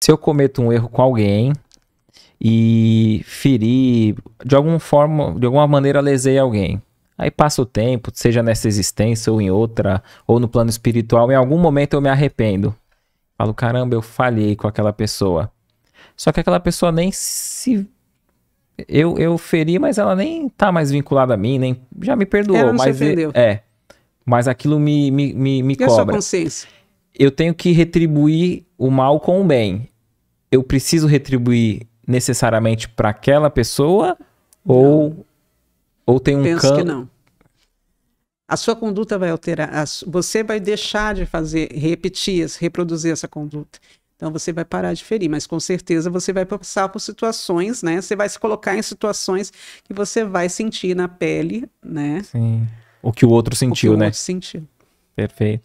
se eu cometo um erro com alguém e ferir, de alguma forma, de alguma maneira lesei alguém. Aí passa o tempo, seja nessa existência ou em outra, ou no plano espiritual, em algum momento eu me arrependo. Falo, caramba, eu falhei com aquela pessoa. Só que aquela pessoa nem se. Eu, eu feri, mas ela nem tá mais vinculada a mim, nem. Já me perdoou, ela não mas. Se é. Mas aquilo me, me, me, me e cobra. A sua consciência? Eu tenho que retribuir o mal com o bem, eu preciso retribuir necessariamente para aquela pessoa? Não. Ou, ou tem um Penso can... que não. A sua conduta vai alterar. Você vai deixar de fazer, repetir, reproduzir essa conduta. Então você vai parar de ferir, mas com certeza você vai passar por situações, né? Você vai se colocar em situações que você vai sentir na pele, né? Sim. O que o outro sentiu, o que o né? Outro sentiu. Perfeito.